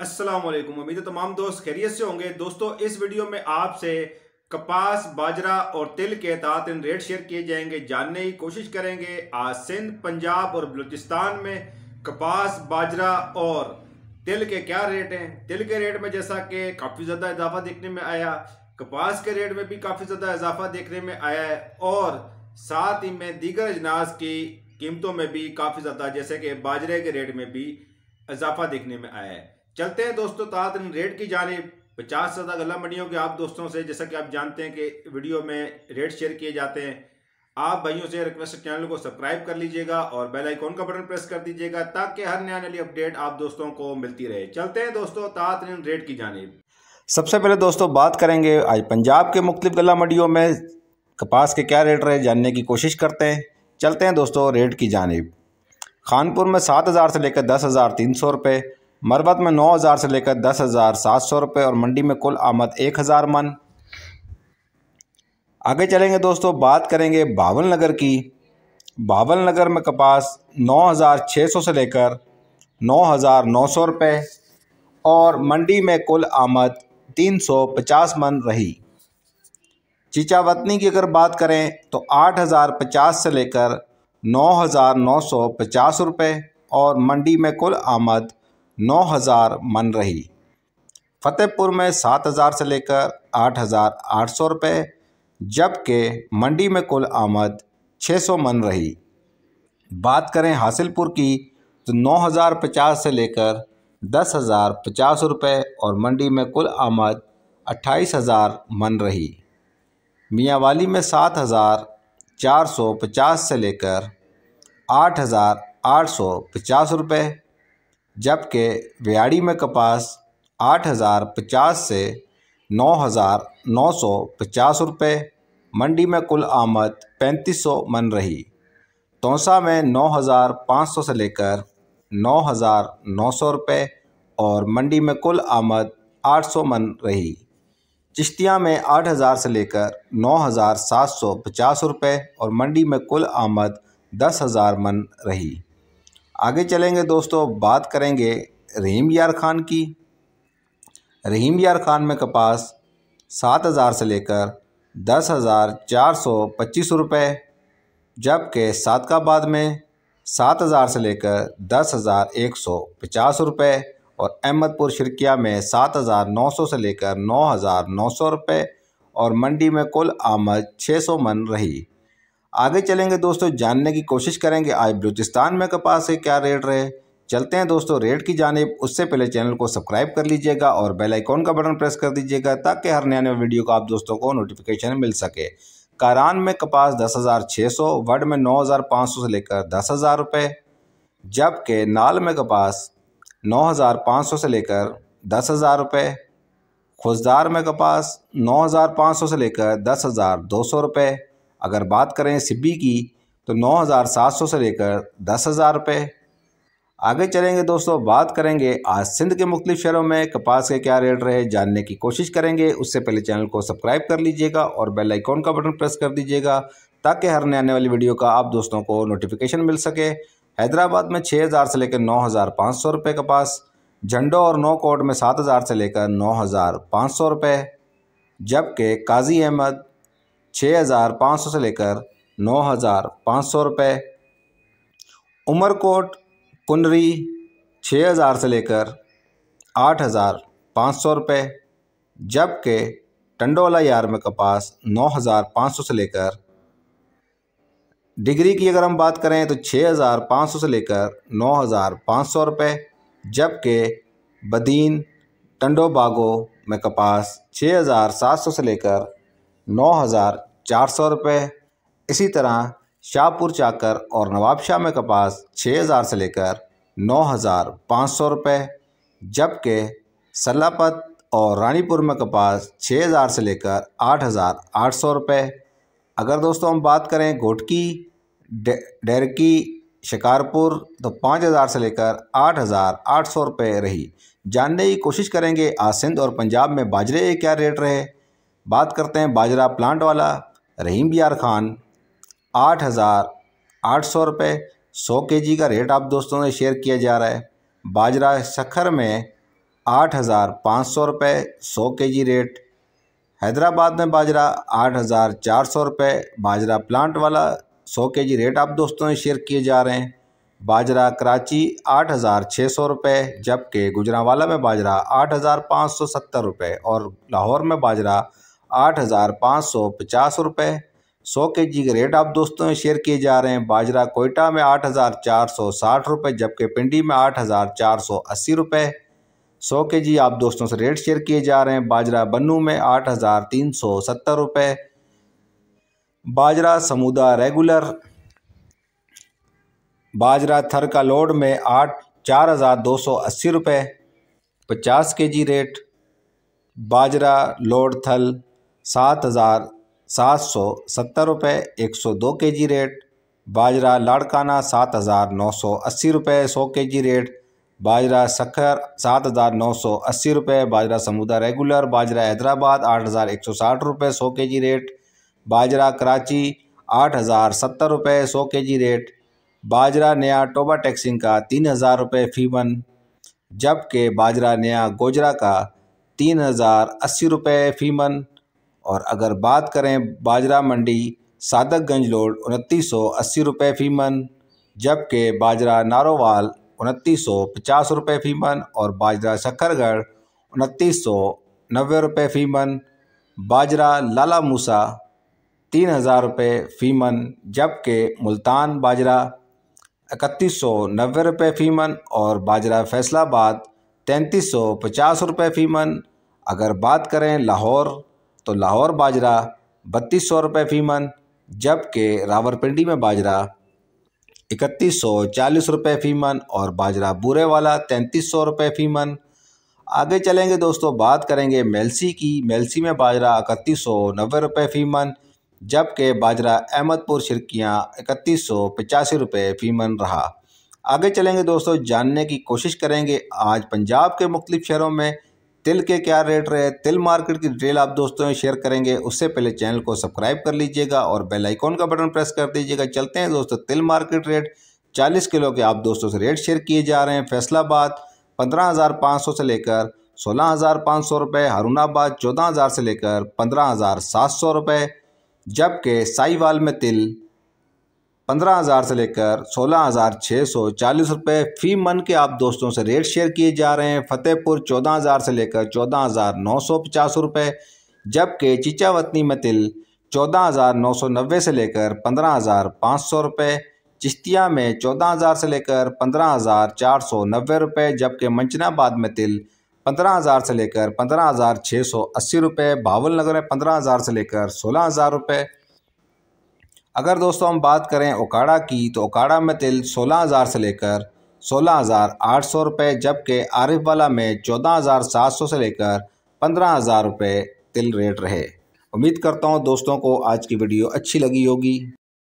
अस्सलाम वालेकुम उम्मीद है तमाम दोस्त खैरियत से होंगे दोस्तों इस वीडियो में आपसे कपास बाजरा और तिल के इन रेट शेयर किए जाएंगे जानने की कोशिश करेंगे आज सिंध पंजाब और बलूचिस्तान में कपास बाजरा और तिल के क्या रेट हैं तिल के रेट में जैसा कि काफ़ी ज़्यादा इजाफा देखने में आया कपास के रेट में भी काफ़ी ज़्यादा इजाफा देखने में आया है और साथ ही में दीगर अजनास की कीमतों में भी काफ़ी ज़्यादा जैसे कि बाजरे के रेट में भी इजाफा देखने में आया है चलते हैं दोस्तों तरीन रेट की जानब पचास से ज़्यादा गला मंडियों के आप दोस्तों से जैसा कि आप जानते हैं कि वीडियो में रेट शेयर किए जाते हैं आप भाइयों से रिक्वेस्ट चैनल को सब्सक्राइब कर लीजिएगा और बेल आइकॉन का बटन प्रेस कर दीजिएगा ताकि हर नया नई अपडेट आप दोस्तों को मिलती रहे चलते हैं दोस्तों तरीन रेट की जानब सबसे पहले दोस्तों बात करेंगे आज पंजाब के मुख्तलिफ गला मंडियों में कपास के क्या रेट रहे जानने की कोशिश करते हैं चलते हैं दोस्तों रेट की जानब खानपुर में सात हज़ार से लेकर दस हज़ार तीन सौ रुपये मरबत में नौ हज़ार से लेकर दस हज़ार सात सौ रुपये और मंडी में कुल आमद एक हज़ार मन आगे चलेंगे दोस्तों बात करेंगे बावल नगर की बावल नगर में कपास नौ हज़ार छः सौ से लेकर नौ हज़ार नौ सौ रुपये और मंडी में कुल आमद तीन सौ पचास मन रही चिचावतनी की अगर बात करें तो आठ हज़ार पचास से लेकर नौ हज़ार नौ सौ पचास रुपये और मंडी में कुल आमद नौ हज़ार मन रही फतेहपुर में सात हज़ार से लेकर आठ हज़ार आठ सौ रुपये जबकि मंडी में कुल आमद छः सौ मन रही बात करें हासिलपुर की तो नौ हज़ार पचास से लेकर दस हज़ार पचास रुपये और मंडी में कुल आमद अट्ठाईस हज़ार मन रही मियाँवाली में सात हज़ार चार सौ पचास से लेकर आठ हज़ार आठ सौ पचास रुपये जबकि रेयाड़ी में कपास आठ हज़ार पचास से नौ हज़ार नौ सौ पचास रुपये मंडी में कुल आमद पैंतीस सौ मन रही तोसा में नौ हज़ार पाँच सौ से लेकर नौ हज़ार नौ सौ रुपये और मंडी में कुल आमद आठ सौ मन रही चिश्तियाँ में आठ हज़ार से लेकर नौ हज़ार सात सौ पचास रुपये और मंडी में कुल आमद दस हज़ार मन रही आगे चलेंगे दोस्तों बात करेंगे रहीम यार खान की रहीम यार खान में कपास सात हज़ार से लेकर दस हज़ार चार सौ पच्चीस रुपये जबकि सादकाबाद में सात हज़ार से लेकर दस हज़ार एक सौ पचास रुपये और अहमदपुर शिरकिया में सात हज़ार नौ सौ से लेकर नौ हज़ार नौ सौ रुपये और मंडी में कुल आमद छः सौ मन रही आगे चलेंगे दोस्तों जानने की कोशिश करेंगे आज बलूचिस्तान में कपास के क्या रेट रहे चलते हैं दोस्तों रेट की जानब उससे पहले चैनल को सब्सक्राइब कर लीजिएगा और बेल आइकॉन का बटन प्रेस कर दीजिएगा ताकि हर नया नया वीडियो का आप दोस्तों को नोटिफिकेशन मिल सके कारान में कपास दस हज़ार छः सौ वड में नौ हज़ार पाँच सौ से लेकर दस हज़ार रुपये जबकि नाल में कपास नौ हज़ार पाँच सौ से लेकर दस हज़ार रुपये खुशदार में कपास नौ हज़ार पाँच सौ से लेकर दस हज़ार दो सौ रुपये अगर बात करें सिब्बी की तो 9,700 से लेकर दस हज़ार रुपये आगे चलेंगे दोस्तों बात करेंगे आज सिंध के मुख्त शहरों में कपास के क्या रेट रहे जानने की कोशिश करेंगे उससे पहले चैनल को सब्सक्राइब कर लीजिएगा और बेल आइकॉन का बटन प्रेस कर दीजिएगा ताकि हर नए आने वाली वीडियो का आप दोस्तों को नोटिफिकेशन मिल सके हैदराबाद में छः हज़ार से लेकर नौ हज़ार पाँच सौ रुपये कपास झंडो और नौ कोट में सात हज़ार से लेकर नौ हज़ार पाँच सौ रुपये जबकि काजी अहमद छः हज़ार पाँच सौ से लेकर नौ हज़ार पाँच सौ उमरकोट कुनरी छः हज़ार से लेकर आठ हज़ार पाँच सौ जबकि टंडोला यार में कपास नौ हज़ार पाँच सौ से लेकर डिग्री की अगर हम बात करें तो छः हज़ार पाँच सौ से लेकर नौ हज़ार पाँच सौ जबकि बदीन टंडो बागो में कपास 6700 सात सौ से लेकर नौ हज़ार चार सौ रुपये इसी तरह शाहपुर चाकर और नवाबशाह में कपास छः हज़ार से लेकर नौ हज़ार पाँच सौ रुपये जबकि सलापत और रानीपुर में कपास छः हज़ार से लेकर आठ हज़ार आठ सौ रुपये अगर दोस्तों हम बात करें घोटकी डेरकी शिकारपुर तो पाँच हज़ार से लेकर आठ हज़ार आठ सौ रुपये रही जानने की कोशिश करेंगे आज सिंध और पंजाब में बाजरे के क्या रेट रहे बात करते हैं बाजरा प्लांट वाला रहीम यार खान आठ हज़ार आठ सौ रुपये सौ के जी का रेट आप दोस्तों ने शेयर किया जा रहा है बाजरा सखर में आठ हज़ार पाँच सौ रुपये सौ के जी रेट हैदराबाद में बाजरा आठ हज़ार चार सौ रुपये बाजरा प्लांट वाला सौ के जी रेट आप दोस्तों ने शेयर किए जा रहे हैं बाजरा कराची आठ हज़ार छः सौ रुपये जबकि गुजरावाला में बाजरा आठ हज़ार पाँच सौ सत्तर रुपये और लाहौर में बाजरा आठ हज़ार पाँच सौ पचास रुपये सौ के जी के रेट आप दोस्तों में शेयर किए जा रहे हैं बाजरा कोयटा में आठ हज़ार चार सौ साठ रुपये जबकि पिंडी में आठ हज़ार चार सौ अस्सी रुपये सौ के जी आप दोस्तों से रेट शेयर किए जा रहे हैं बाजरा बन्नू में आठ हज़ार तीन सौ सत्तर रुपये बाजरा समुदा रेगुलर बाजरा थर का लोड में आठ चार हज़ार दो सौ अस्सी रुपये पचास के जी रेट बाजरा लोड थल सात हज़ार सात सौ सत्तर रुपये एक सौ दो के जी रेट बाजरा लाड़काना सात हज़ार नौ सौ अस्सी रुपये सौ के जी रेट बाजरा सखर सात हज़ार नौ सौ अस्सी रुपये बाजरा समुदा रेगुलर बाजरा हैदराबाद आठ हज़ार एक सौ साठ रुपये सौ के जी रेट बाजरा कराची आठ हज़ार सत्तर रुपये सौ के जी रेट बाजरा नया टोबा टैक्सिंग का तीन हज़ार रुपये फ़ी वन जबकि बाजरा नया गोजरा का तीन हज़ार अस्सी रुपये फ़ी मन और अगर बात करें बाजरा मंडी सादकगंज लोड उनतीस सौ अस्सी रुपये फ़ी मन जबकि बाजरा नारोवाल उनतीस सौ पचास रुपये फ़ी मन और बाजरा शक्करगढ़ उनतीस सौ नब्बे रुपये फ़ी मन बाजरा लाला मूसा तीन हज़ार रुपये फ़ी मन जबकि मुल्तान बाजरा इकतीस सौ नब्बे रुपये फ़ी मन और बाजरा फैसलाबाद तैंतीस सौ पचास रुपये फ़ी मन अगर बात करें लाहौर तो लाहौर बाजरा बत्तीस सौ रुपये फ़ी मन जबकि रावरपिंडी में बाजरा इकतीस सौ चालीस रुपये फ़ी मन और बाजरा बूरे वाला तैंतीस सौ रुपये फ़ी मन आगे चलेंगे दोस्तों बात करेंगे मेलसी की मेलसी में बाजरा इकतीस सौ नब्बे रुपये फ़ी मन जबकि बाजरा अहमदपुर शिरकियाँ इकतीस सौ पचासी रुपये फ़ी मन रहा आगे चलेंगे दोस्तों जानने की कोशिश करेंगे आज पंजाब के मुख्तलिफ शहरों में तिल के क्या रेट रहे तिल मार्केट की डिटेल आप दोस्तों में शेयर करेंगे उससे पहले चैनल को सब्सक्राइब कर लीजिएगा और बेल आइकॉन का बटन प्रेस कर दीजिएगा चलते हैं दोस्तों तिल मार्केट रेट 40 किलो के आप दोस्तों से रेट शेयर किए जा रहे हैं फैसलाबाद पंद्रह हज़ार पाँच सौ से लेकर सोलह हज़ार पाँच सौ रुपये चौदह हज़ार से लेकर पंद्रह हज़ार सात सौ रुपये जबकि साईवाल में तिल पंद्रह हज़ार से लेकर सोलह हज़ार छः सौ चालीस रुपये फ़ी मन के आप दोस्तों से रेट शेयर किए जा रहे हैं फतेहपुर चौदह हज़ार से लेकर चौदह हज़ार नौ सौ पचास रुपये जबकि चिचावतनी में तिल चौदह हज़ार नौ सौ नब्बे से लेकर पंद्रह हज़ार पाँच सौ रुपये चिश्तिया में चौदह हज़ार से लेकर पंद्रह हज़ार चार सौ नब्बे रुपये जबकि मंचनाबाद में तिल पंद्रह हज़ार से लेकर पंद्रह हज़ार छः सौ अस्सी रुपये भावल नगर में पंद्रह हज़ार से लेकर सोलह हज़ार रुपये अगर दोस्तों हम बात करें ओकाड़ा की तो ओकाड़ा में तिल सोलह हज़ार से लेकर सोलह हज़ार आठ सौ रुपये जबकि आरिफ वाला में चौदह हज़ार सात सौ से लेकर पंद्रह हज़ार रुपये तिल रेट रहे उम्मीद करता हूँ दोस्तों को आज की वीडियो अच्छी लगी होगी